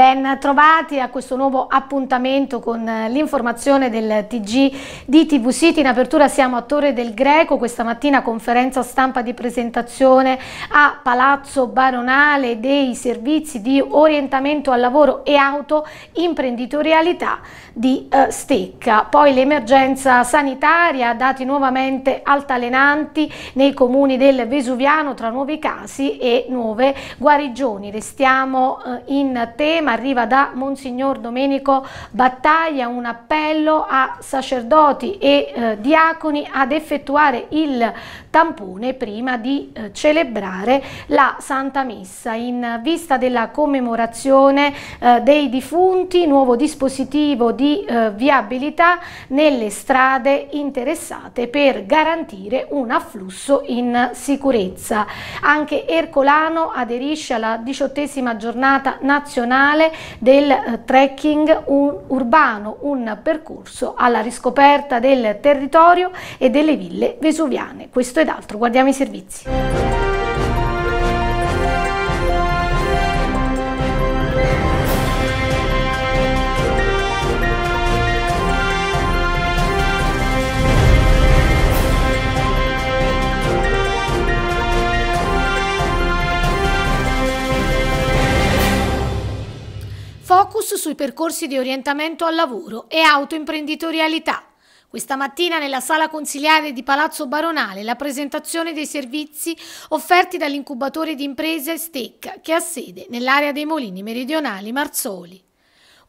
Ben trovati a questo nuovo appuntamento con eh, l'informazione del TG di TV City. In apertura siamo a Torre del Greco, questa mattina conferenza stampa di presentazione a Palazzo Baronale dei servizi di orientamento al lavoro e autoimprenditorialità di eh, Stecca. Poi l'emergenza sanitaria, dati nuovamente altalenanti nei comuni del Vesuviano tra nuovi casi e nuove guarigioni. Restiamo eh, in tema tema arriva da Monsignor Domenico Battaglia, un appello a sacerdoti e eh, diaconi ad effettuare il tampone prima di eh, celebrare la Santa Messa. In vista della commemorazione eh, dei defunti, nuovo dispositivo di eh, viabilità nelle strade interessate per garantire un afflusso in sicurezza. Anche Ercolano aderisce alla diciottesima giornata nazionale nazionale del eh, trekking urbano, un percorso alla riscoperta del territorio e delle ville vesuviane. Questo ed altro, guardiamo i servizi. focus sui percorsi di orientamento al lavoro e autoimprenditorialità. Questa mattina nella sala consiliare di Palazzo Baronale la presentazione dei servizi offerti dall'incubatore di imprese Stecca che ha sede nell'area dei Molini Meridionali Marzoli.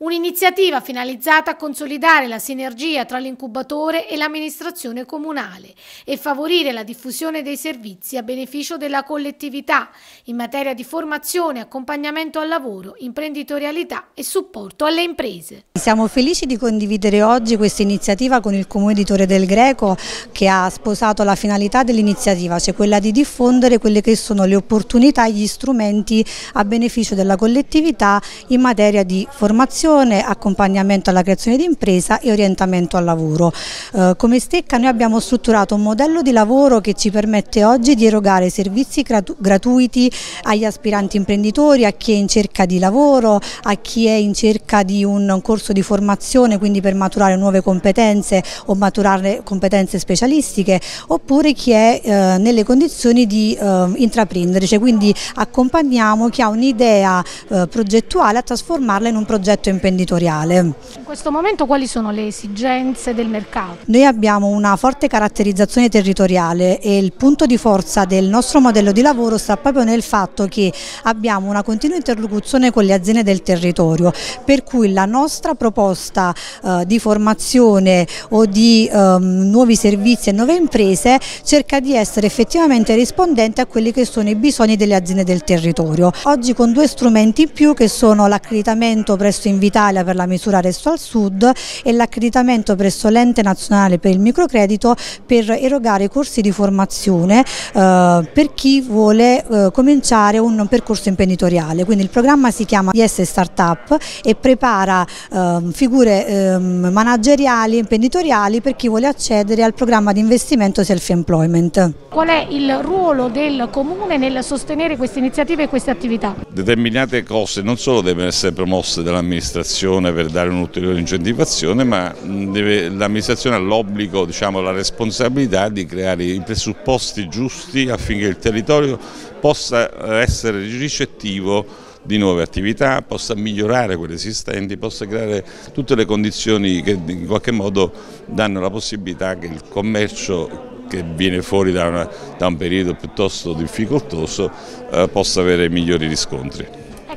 Un'iniziativa finalizzata a consolidare la sinergia tra l'incubatore e l'amministrazione comunale e favorire la diffusione dei servizi a beneficio della collettività in materia di formazione, accompagnamento al lavoro, imprenditorialità e supporto alle imprese. Siamo felici di condividere oggi questa iniziativa con il Comune di Torre del Greco che ha sposato la finalità dell'iniziativa, cioè quella di diffondere quelle che sono le opportunità e gli strumenti a beneficio della collettività in materia di formazione formazione, accompagnamento alla creazione di impresa e orientamento al lavoro. Eh, come Stecca noi abbiamo strutturato un modello di lavoro che ci permette oggi di erogare servizi gratu gratuiti agli aspiranti imprenditori, a chi è in cerca di lavoro, a chi è in cerca di un corso di formazione, quindi per maturare nuove competenze o maturare competenze specialistiche, oppure chi è eh, nelle condizioni di eh, intraprendere, cioè quindi accompagniamo chi ha un'idea eh, progettuale a trasformarla in un progetto imprenditoriale imprenditoriale. In questo momento quali sono le esigenze del mercato? Noi abbiamo una forte caratterizzazione territoriale e il punto di forza del nostro modello di lavoro sta proprio nel fatto che abbiamo una continua interlocuzione con le aziende del territorio, per cui la nostra proposta eh, di formazione o di eh, nuovi servizi e nuove imprese cerca di essere effettivamente rispondente a quelli che sono i bisogni delle aziende del territorio. Oggi con due strumenti in più che sono l'accreditamento presso Invita d'Italia per la misura Resto al Sud e l'accreditamento presso l'ente nazionale per il microcredito per erogare corsi di formazione eh, per chi vuole eh, cominciare un percorso imprenditoriale. Quindi il programma si chiama IS Startup e prepara eh, figure ehm, manageriali e imprenditoriali per chi vuole accedere al programma di investimento self-employment. Qual è il ruolo del Comune nel sostenere queste iniziative e queste attività? Determinate cose non solo devono essere promosse dall'amministrazione, amministrazione per dare un'ulteriore incentivazione, ma l'amministrazione ha l'obbligo, diciamo, la responsabilità di creare i presupposti giusti affinché il territorio possa eh, essere ricettivo di nuove attività, possa migliorare quelle esistenti, possa creare tutte le condizioni che in qualche modo danno la possibilità che il commercio che viene fuori da, una, da un periodo piuttosto difficoltoso eh, possa avere migliori riscontri.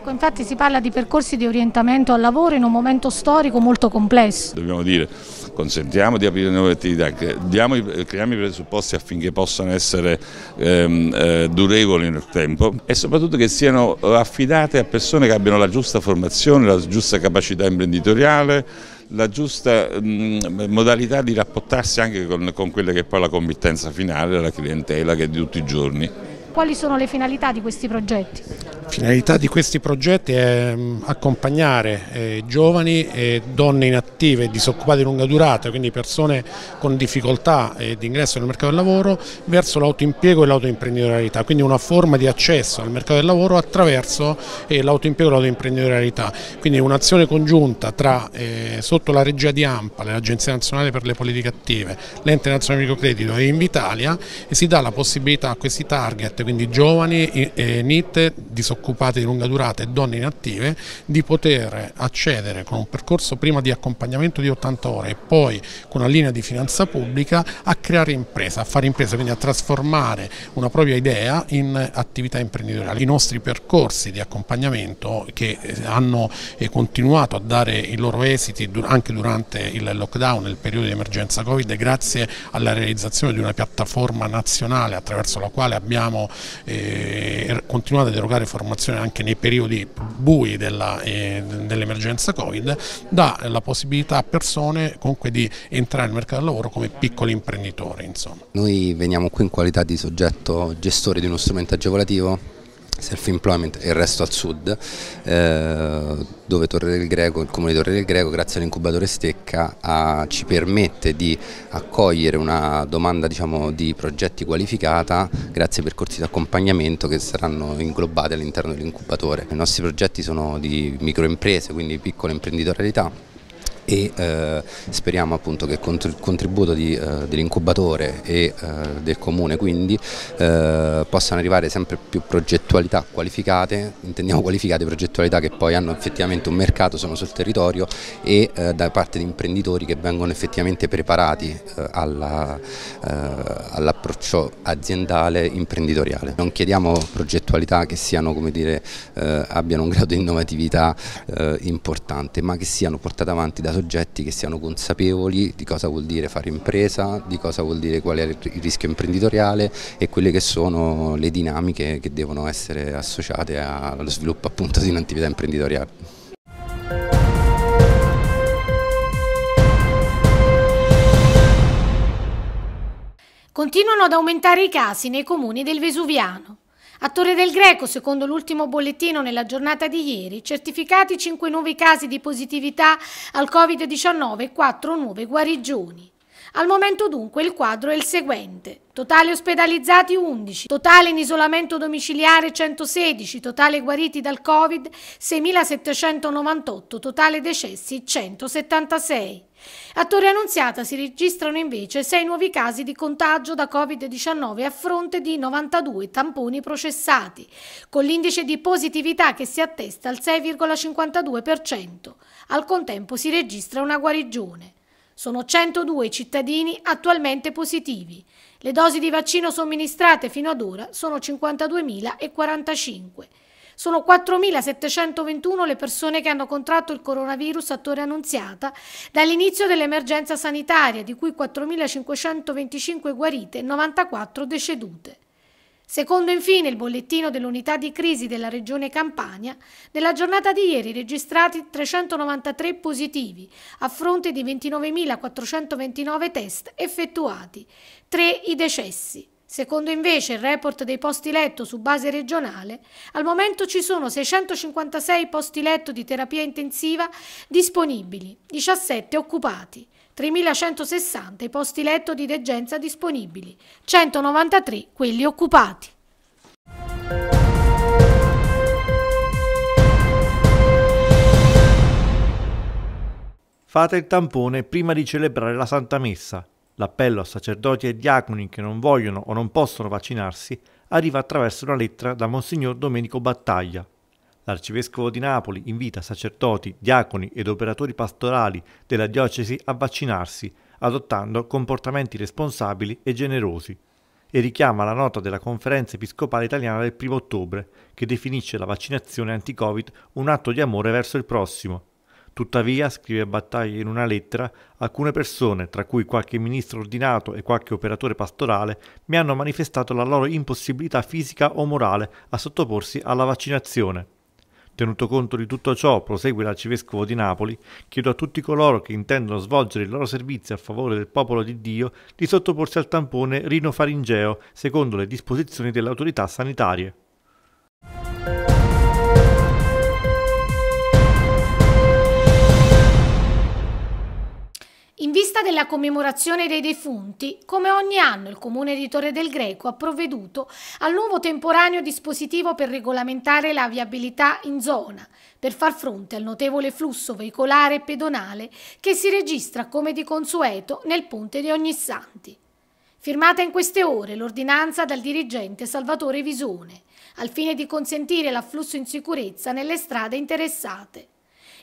Ecco, infatti si parla di percorsi di orientamento al lavoro in un momento storico molto complesso. Dobbiamo dire, consentiamo di aprire nuove attività, diamo, creiamo i presupposti affinché possano essere ehm, eh, durevoli nel tempo e soprattutto che siano affidate a persone che abbiano la giusta formazione, la giusta capacità imprenditoriale, la giusta mh, mm, modalità di rapportarsi anche con, con quella che è poi la committenza finale, la clientela che è di tutti i giorni. Quali sono le finalità di questi progetti? La finalità di questi progetti è mm, accompagnare eh, giovani e donne inattive, disoccupate di lunga durata, quindi persone con difficoltà eh, di ingresso nel mercato del lavoro, verso l'autoimpiego e l'autoimprenditorialità, quindi una forma di accesso al mercato del lavoro attraverso eh, l'autoimpiego e l'autoimprenditorialità. Quindi un'azione congiunta tra, sotto la regia di AMPA, l'Agenzia Nazionale per le Politiche Attive, l'Ente Nazionale Microcredito e Invitalia e si dà la possibilità a questi target quindi giovani, NIT, disoccupati di lunga durata e donne inattive, di poter accedere con un percorso prima di accompagnamento di 80 ore e poi con una linea di finanza pubblica a creare impresa, a fare impresa, quindi a trasformare una propria idea in attività imprenditoriale. I nostri percorsi di accompagnamento che eh, hanno eh, continuato a dare i loro esiti anche durante il lockdown, nel periodo di emergenza Covid, grazie alla realizzazione di una piattaforma nazionale attraverso la quale abbiamo eh, er, continuate ad erogare formazione anche nei periodi bui eh, dell'emergenza Covid, dà la possibilità a persone comunque di entrare nel mercato del lavoro come piccoli imprenditori. Insomma. Noi veniamo qui in qualità di soggetto gestore di uno strumento agevolativo self-employment e il resto al sud, eh, dove Torre del Greco, il comune di Torre del Greco, grazie all'incubatore Stecca, a, ci permette di accogliere una domanda diciamo, di progetti qualificata grazie ai percorsi di accompagnamento che saranno inglobati all'interno dell'incubatore. I nostri progetti sono di microimprese, quindi piccola imprenditorialità e eh, speriamo appunto che con il contributo di, eh, dell'incubatore e eh, del comune quindi eh, possano arrivare sempre più progettualità qualificate, intendiamo qualificate progettualità che poi hanno effettivamente un mercato, sono sul territorio e eh, da parte di imprenditori che vengono effettivamente preparati eh, all'approccio all aziendale imprenditoriale. Non chiediamo progettualità che siano, come dire, abbiano un grado di innovatività importante ma che siano portate avanti da soggetti che siano consapevoli di cosa vuol dire fare impresa, di cosa vuol dire qual è il rischio imprenditoriale e quelle che sono le dinamiche che devono essere associate allo sviluppo appunto di un'attività imprenditoriale. Continuano ad aumentare i casi nei comuni del Vesuviano. A Torre del Greco, secondo l'ultimo bollettino nella giornata di ieri, certificati 5 nuovi casi di positività al Covid-19 e 4 nuove guarigioni. Al momento dunque il quadro è il seguente. Totale ospedalizzati 11, totale in isolamento domiciliare 116, totale guariti dal Covid 6.798, totale decessi 176. A Torre Annunziata si registrano invece 6 nuovi casi di contagio da Covid-19 a fronte di 92 tamponi processati, con l'indice di positività che si attesta al 6,52%. Al contempo si registra una guarigione. Sono 102 cittadini attualmente positivi. Le dosi di vaccino somministrate fino ad ora sono 52.045. Sono 4.721 le persone che hanno contratto il coronavirus a Torre Annunziata dall'inizio dell'emergenza sanitaria, di cui 4.525 guarite e 94 decedute. Secondo infine il bollettino dell'unità di crisi della regione Campania, nella giornata di ieri registrati 393 positivi a fronte di 29.429 test effettuati, 3 i decessi. Secondo invece il report dei posti letto su base regionale, al momento ci sono 656 posti letto di terapia intensiva disponibili, 17 occupati, 3.160 i posti letto di degenza disponibili, 193 quelli occupati. Fate il tampone prima di celebrare la Santa Messa. L'appello a sacerdoti e diaconi che non vogliono o non possono vaccinarsi arriva attraverso una lettera da Monsignor Domenico Battaglia. L'arcivescovo di Napoli invita sacerdoti, diaconi ed operatori pastorali della diocesi a vaccinarsi, adottando comportamenti responsabili e generosi, e richiama la nota della Conferenza Episcopale Italiana del 1 ottobre, che definisce la vaccinazione anti-Covid un atto di amore verso il prossimo, Tuttavia, scrive Battaglia in una lettera, alcune persone, tra cui qualche ministro ordinato e qualche operatore pastorale, mi hanno manifestato la loro impossibilità fisica o morale a sottoporsi alla vaccinazione. Tenuto conto di tutto ciò, prosegue l'arcivescovo di Napoli, chiedo a tutti coloro che intendono svolgere il loro servizio a favore del popolo di Dio di sottoporsi al tampone rinofaringeo secondo le disposizioni delle autorità sanitarie. vista della commemorazione dei defunti, come ogni anno il comune di Torre del Greco ha provveduto al nuovo temporaneo dispositivo per regolamentare la viabilità in zona, per far fronte al notevole flusso veicolare e pedonale che si registra come di consueto nel ponte di Ognissanti. Firmata in queste ore l'ordinanza dal dirigente Salvatore Visone, al fine di consentire l'afflusso in sicurezza nelle strade interessate.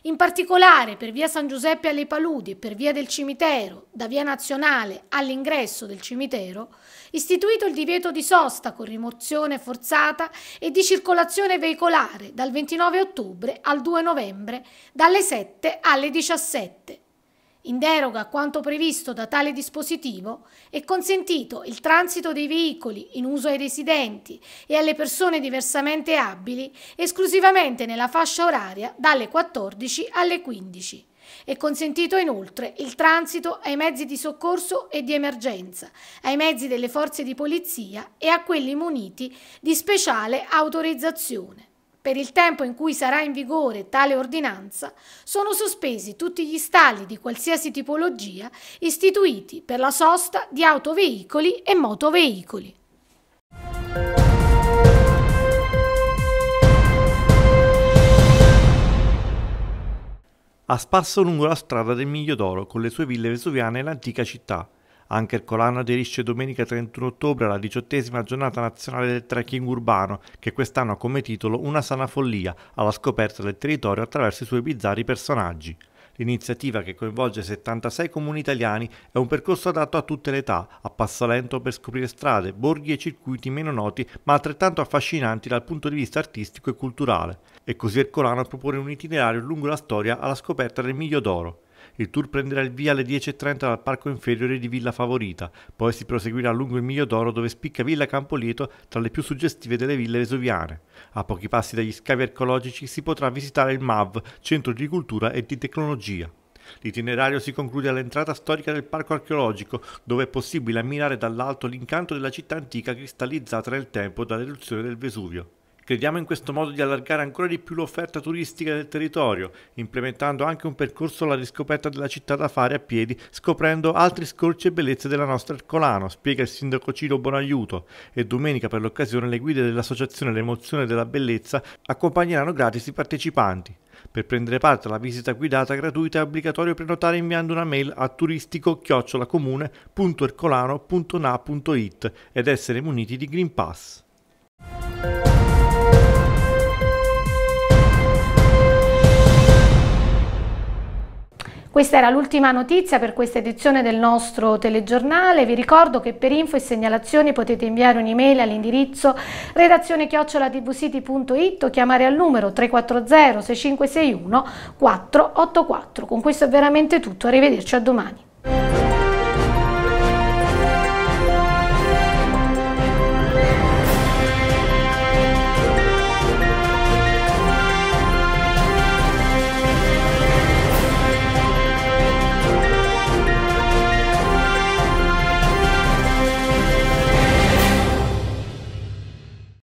In particolare per via San Giuseppe alle Paludi e per via del cimitero, da via nazionale all'ingresso del cimitero, istituito il divieto di sosta con rimozione forzata e di circolazione veicolare dal 29 ottobre al 2 novembre, dalle 7 alle 17 in deroga a quanto previsto da tale dispositivo, è consentito il transito dei veicoli in uso ai residenti e alle persone diversamente abili esclusivamente nella fascia oraria dalle 14 alle 15. È consentito inoltre il transito ai mezzi di soccorso e di emergenza, ai mezzi delle forze di polizia e a quelli muniti di speciale autorizzazione. Per il tempo in cui sarà in vigore tale ordinanza, sono sospesi tutti gli stalli di qualsiasi tipologia istituiti per la sosta di autoveicoli e motoveicoli. Ha sparso lungo la strada del Miglio d'Oro con le sue ville vesuviane l'antica città, anche il Colano aderisce domenica 31 ottobre alla diciottesima giornata nazionale del trekking urbano, che quest'anno ha come titolo Una sana follia, alla scoperta del territorio attraverso i suoi bizzarri personaggi. L'iniziativa, che coinvolge 76 comuni italiani, è un percorso adatto a tutte le età, a passo lento per scoprire strade, borghi e circuiti meno noti, ma altrettanto affascinanti dal punto di vista artistico e culturale. E così Ercolano propone un itinerario lungo la storia alla scoperta del Miglio d'Oro. Il tour prenderà il via alle 10.30 dal parco inferiore di Villa Favorita, poi si proseguirà lungo il Miglio d'Oro dove spicca Villa Campolieto tra le più suggestive delle ville vesuviane. A pochi passi dagli scavi archeologici si potrà visitare il MAV, Centro di Cultura e di Tecnologia. L'itinerario si conclude all'entrata storica del parco archeologico, dove è possibile ammirare dall'alto l'incanto della città antica cristallizzata nel tempo dall'eruzione del Vesuvio. Crediamo in questo modo di allargare ancora di più l'offerta turistica del territorio, implementando anche un percorso alla riscoperta della città da fare a piedi, scoprendo altri scorci e bellezze della nostra Ercolano, spiega il sindaco Ciro Bonaiuto. E domenica per l'occasione le guide dell'associazione L'Emozione della Bellezza accompagneranno gratis i partecipanti. Per prendere parte alla visita guidata gratuita è obbligatorio prenotare inviando una mail a turistico-comune.ercolano.na.it ed essere muniti di Green Pass. Questa era l'ultima notizia per questa edizione del nostro telegiornale. Vi ricordo che per info e segnalazioni potete inviare un'email all'indirizzo redazione chiocciolatvsiti.it o chiamare al numero 340 6561 484. Con questo è veramente tutto, arrivederci a domani.